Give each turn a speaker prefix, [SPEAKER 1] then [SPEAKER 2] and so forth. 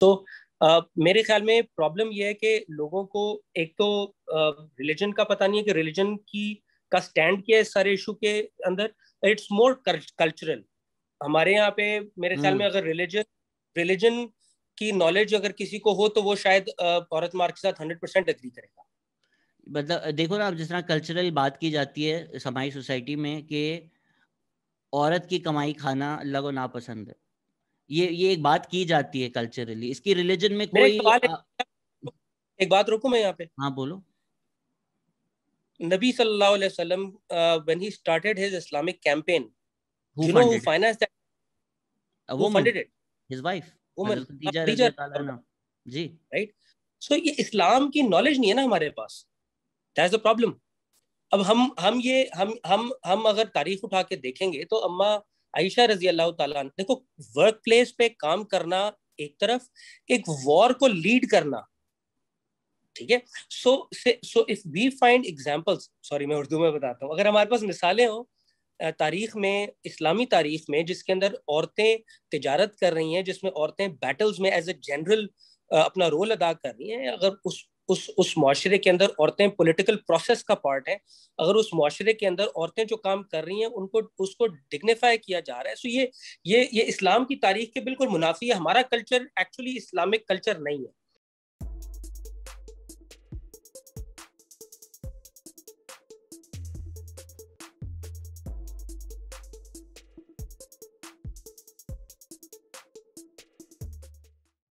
[SPEAKER 1] तो Uh, मेरे ख्याल में प्रॉब्लम यह है कि लोगों को एक तो रिलीजन uh, का पता नहीं है कि रिलीजन की का स्टैंड क्या है इस सारे इशू के अंदर इट्स मोर कल्चरल हमारे यहाँ पे मेरे ख्याल में hmm. अगर रिलीजन रिलीजन की नॉलेज अगर किसी को हो तो वो शायद औरत मार्ग के साथ हंड्रेड परसेंट एग्री करेगा
[SPEAKER 2] मतलब देखो ना आप जिस तरह कल्चरल बात की जाती है हमारी सोसाइटी में कि औरत की कमाई खाना लगो नापसंद है ये ये एक बात की जाती है कल्चरली इसकी रिलीजन में कोई
[SPEAKER 1] एक बात रुकू मैं यहाँ पे हाँ बोलो नबी सल्लल्लाहु अलैहि वसल्लम when he started his Islamic campaign इस्लाम की नॉलेज नहीं है ना हमारे पास प्रॉब्लम अब हम हम ये हम हम हम अगर तारीख उठा के देखेंगे तो अम्मा आयशा रजी अल्लाह तला देखो वर्क प्लेस पे काम करना एक तरफ एक वॉर को लीड करना ठीक है so so if we find examples sorry मैं उर्दू में बताता हूँ अगर हमारे पास मिसालें हो तारीख में इस्लामी तारीख में जिसके अंदर औरतें तजारत कर रही हैं जिसमें औरतें बैटल्स में एज ए जनरल अपना रोल अदा कर रही हैं अगर उस उस उस माशरे के अंदर औरतें पॉलिटिकल प्रोसेस का पार्ट है अगर उस माशरे के अंदर औरतें जो काम कर रही हैं उनको उसको डिग्निफाई किया जा रहा है सो तो ये ये ये इस्लाम की तारीख के बिल्कुल मुनाफी है हमारा कल्चर एक्चुअली इस्लामिक कल्चर नहीं है